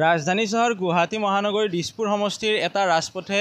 ৰাজধানী চহৰ গুৱাহাটী মহানগৰীৰ দিছপুৰ সমষ্টিৰ এটা ৰাজপথে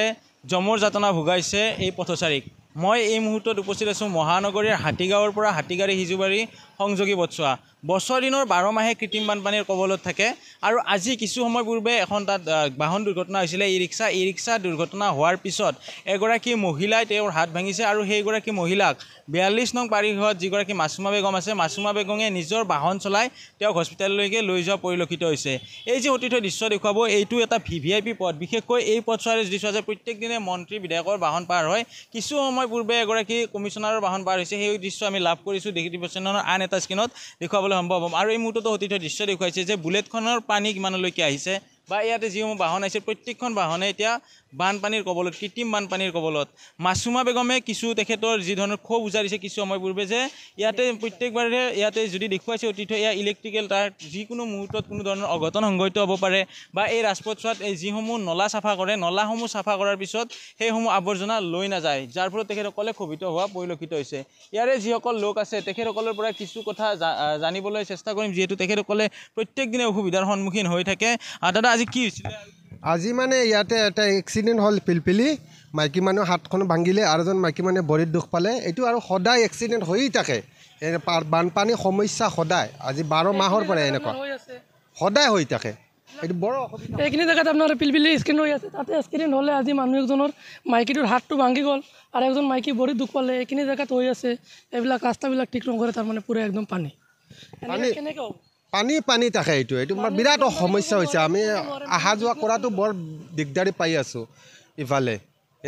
জমৰ যাতনা ভোগাইছে এই পথচাৰীক মই এই মুহূৰ্তত উপস্থিত আছোঁ মহানগৰীৰ হাতীগাঁৱৰ পৰা হাতীগাড়ী সিজুবাৰী সংযোগী বটছোৱা বছৰ দিনৰ বাৰ মাহে কৃত্ৰিম বানপানীৰ কবলত থাকে আৰু আজি কিছু সময় পূৰ্বে এখন তাত বাহন দুৰ্ঘটনা হৈছিলে ই ৰিক্সা ই ৰিক্সা দুৰ্ঘটনা হোৱাৰ পিছত এগৰাকী মহিলাই তেওঁৰ হাত ভাঙিছে আৰু সেইগৰাকী মহিলাক বিয়াল্লিছ নং পাৰিঘৰত যিগৰাকী মাছুমা বেগম আছে মাছুমা বেগমে নিজৰ বাহন চলাই তেওঁক হস্পিটেললৈকে লৈ যোৱা পৰিলক্ষিত হৈছে এই যে অতীত দৃশ্য দেখুৱাব এইটো এটা ভি ভি আই পি পথ বিশেষকৈ এই পথ চোৱাৰ দৃশ্য আছে প্ৰত্যেক দিনে মন্ত্ৰী বিধায়কৰ বাহন পাৰ হয় কিছু সময় পূৰ্বে এগৰাকী কমিশ্যনাৰৰ বাহন পাৰ হৈছে সেই দৃশ্য আমি লাভ কৰিছোঁ দেখি দিব আন এটা স্ক্ৰীনত দেখুৱাবলৈ সম্ভৱ হ'ব আৰু এই মুহূৰ্ততো অতীতৰ দৃশ্য দেখুৱাইছে যে বুলেটখনৰ পানী কিমানলৈকে আহিছে বা ইয়াতে যিসমূহ বাহন আহিছে প্ৰত্যেকখন বাহনে এতিয়া বানপানীৰ কবলত কৃত্ৰিম বানপানীৰ কবলত মাছুমা বেগমে কিছু তেখেতৰ যিধৰণৰ ক্ষোভ উজাৰিছে কিছু সময় পূৰ্বে যে ইয়াতে প্ৰত্যেকবাৰে ইয়াতে যদি দেখুৱাইছে অতিথ এয়া ইলেক্ট্ৰিকেল তাৰ যিকোনো মুহূৰ্তত কোনো ধৰণৰ অঘটন সংঘটিত হ'ব পাৰে বা এই ৰাজপথছোৱাত এই যিসমূহ নলা চাফা কৰে নলাসমূহ চাফা কৰাৰ পিছত সেইসমূহ আৱৰ্জনা লৈ নাযায় যাৰ ফলত তেখেতসকলে ক্ষোভিত হোৱা পৰিলক্ষিত হৈছে ইয়াৰে যিসকল লোক আছে তেখেতসকলৰ পৰা কিছু কথা জানিবলৈ চেষ্টা কৰিম যিহেতু তেখেতসকলে দিনে অসুবিধাৰ সন্মুখীন হৈ থাকে আৰু দাদা আজি কি হৈছিল আজি মানে ইয়াতে এটা এক্সিডেণ্ট হ'ল পিলপিলি মাইকী মানুহ হাতখন ভাঙিলে আৰু এজন মাইকী মানুহে ভৰিত দুখ পালে এইটো আৰু সদায় এক্সিডেণ্ট হৈয়ে থাকে বানপানী সমস্যা সদায় আজি বাৰ মাহৰ পৰা এনেকুৱা সদায় হৈ থাকে এইটো বৰ এইখিনি জেগাত আপোনাৰ পিলপিলি এক্সিডেণ্ট হৈ আছে তাতে এক্সিডেণ্ট হ'লে আজি মানুহ এজনৰ মাইকীটোৰ হাতটো ভাঙি গ'ল আৰু এজন মাইকী ভৰিত দুখ পালে এইখিনি জেগাত হৈ আছে এইবিলাক ৰাস্তাবিলাক ঠিক নকৰে তাৰমানে পূৰা একদম পানী পানী পানী থাকে এইটো এইটো বিৰাট সমস্যা হৈছে আমি অহা যোৱা কৰাটো বৰ দিগদাৰী পাই আছোঁ ইফালে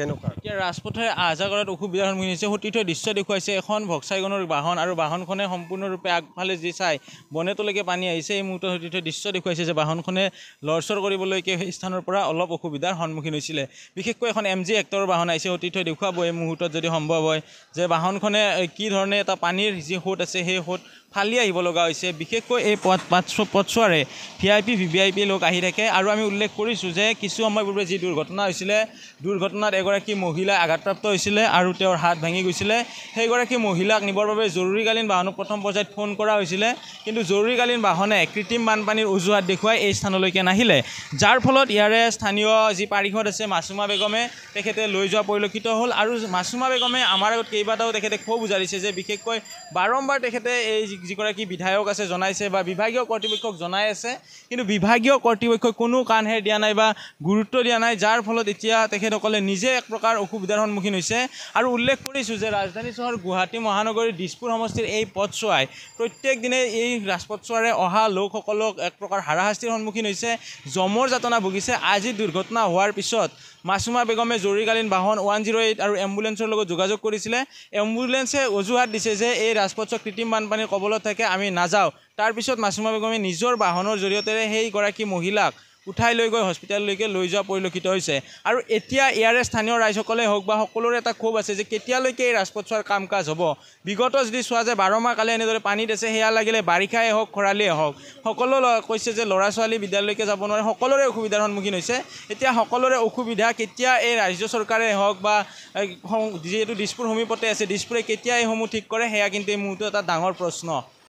এতিয়া ৰাজপথে আহ যাহ কৰাত অসুবিধাৰ সন্মুখীন হৈছে সতীৰ্থ দৃশ্য দেখুৱাইছে এখন ভক্সাইগনৰ বাহন আৰু বাহনখনে সম্পূৰ্ণৰূপে আগফালে যি চাই বনেটোলৈকে পানী আহিছে এই মুহূৰ্তত সতীৰ্থ দৃশ্য দেখুৱাইছে যে বাহনখনে লৰচৰ কৰিবলৈকে সেই স্থানৰ পৰা অলপ অসুবিধাৰ সন্মুখীন হৈছিলে বিশেষকৈ এখন এম জি এক্টৰ বাহন আহিছে সতীৰ্থই দেখুৱাব এই মুহূৰ্তত যদি সম্ভৱ হয় যে বাহনখনে কি ধৰণে এটা পানীৰ যি সোঁত আছে সেই সোঁত ফালি আহিব লগা হৈছে বিশেষকৈ এই পথ পথ পথছোৱাৰে V I P V V I P লোক আহি থাকে আৰু আমি উল্লেখ কৰিছোঁ যে কিছু সময় পূৰ্বে যি দুৰ্ঘটনা হৈছিলে দুৰ্ঘটনাত এগৰাকী মহিলাই আঘাতপ্ৰাপ্ত হৈছিলে আৰু তেওঁৰ হাত ভাঙি গৈছিলে সেইগৰাকী মহিলাক নিবৰ বাবে জৰুৰীকালীন বাহনক প্ৰথম পৰ্যায়ত ফোন কৰা হৈছিলে কিন্তু জৰুৰীকালীন বাহনে কৃত্ৰিম বানপানীৰ অজুহাত দেখুৱাই এই স্থানলৈকে নাহিলে যাৰ ফলত ইয়াৰে স্থানীয় যি পাৰিষদ আছে মাছুমা বেগমে তেখেতে লৈ যোৱা পৰিলক্ষিত হ'ল আৰু মাছুমা বেগমে আমাৰ আগত কেইবাটাও তেখেতে খুব বুজাৰিছে যে বিশেষকৈ বাৰম্বাৰ তেখেতে এই যিগৰাকী বিধায়ক আছে জনাইছে বা বিভাগীয় কৰ্তৃপক্ষক জনাই আছে কিন্তু বিভাগীয় কৰ্তৃপক্ষই কোনো কাণহে দিয়া নাই বা গুৰুত্ব দিয়া নাই যাৰ ফলত এতিয়া তেখেতসকলে নিজে এক প্ৰকাৰ অসুবিধাৰ সন্মুখীন হৈছে আৰু উল্লেখ কৰিছোঁ যে ৰাজধানী চহৰ গুৱাহাটী মহানগৰীৰ দিছপুৰ সমষ্টিৰ এই পথছোৱাই প্ৰত্যেক দিনেই এই ৰাজপথছোৱাৰে অহা লোকসকলক এক প্ৰকাৰ হাৰাশাস্তিৰ সন্মুখীন হৈছে জমৰ যাতনা ভুগিছে আজি দুৰ্ঘটনা হোৱাৰ পিছত মাছুমা বেগমে জৰুৰীকালীন বাহন ওৱান জিৰ' এইট আৰু এম্বুলেঞ্চৰ লগত যোগাযোগ কৰিছিলে এম্বুলেঞ্চে অজুহাত দিছে যে এই ৰাজপথছোৱা কৃত্ৰিম বানপানীৰ কবলত অকলত থাকে আমি নাযাওঁ তাৰপিছত মাচুমা বেগমে নিজৰ বাহনৰ জৰিয়তেৰে সেইগৰাকী মহিলাক উঠাই লৈ গৈ হস্পিটেললৈকে লৈ যোৱা পৰিলক্ষিত হৈছে আৰু এতিয়া ইয়াৰে স্থানীয় ৰাইজসকলেই হওক বা সকলোৰে এটা ক্ষোভ আছে যে কেতিয়ালৈকে এই ৰাজপথছোৱাৰ কাম কাজ হ'ব বিগত যদি চোৱা যায় বাৰ মাহ কালে এনেদৰে পানীত আছে সেয়া লাগিলে বাৰিষাই হওক খৰালিয়ে হওক সকলো কৈছে যে ল'ৰা ছোৱালী বিদ্যালয়লৈকে যাব নোৱাৰে সকলোৰে অসুবিধাৰ সন্মুখীন হৈছে এতিয়া সকলোৰে অসুবিধা কেতিয়া এই ৰাজ্য চৰকাৰে হওক বা যিহেতু দিছপুৰ সমীপতে আছে দিছপুৰে কেতিয়া এইসমূহ ঠিক কৰে সেয়া কিন্তু এই মুহূৰ্তত এটা ডাঙৰ প্ৰশ্ন